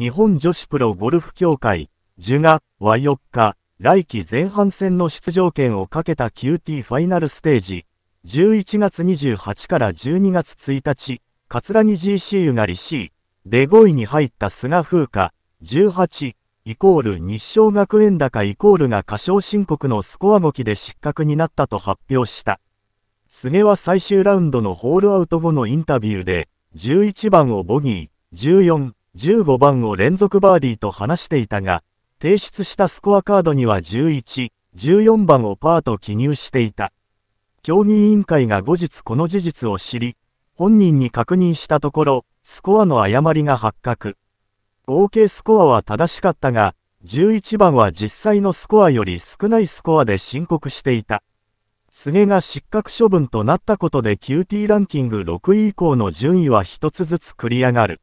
日本女子プロゴルフ協会、ジュガは4日、来季前半戦の出場権をかけた QT ファイナルステージ、11月28から12月1日、桂木 GC u がり C、で5位に入った菅風花、18、イコール日照学園高イコールが過小申告のスコア動きで失格になったと発表した。菅は最終ラウンドのホールアウト後のインタビューで、11番をボギー、14、15番を連続バーディーと話していたが、提出したスコアカードには11、14番をパーと記入していた。競技委員会が後日この事実を知り、本人に確認したところ、スコアの誤りが発覚。合計スコアは正しかったが、11番は実際のスコアより少ないスコアで申告していた。菅が失格処分となったことで QT ランキング6位以降の順位は一つずつ繰り上がる。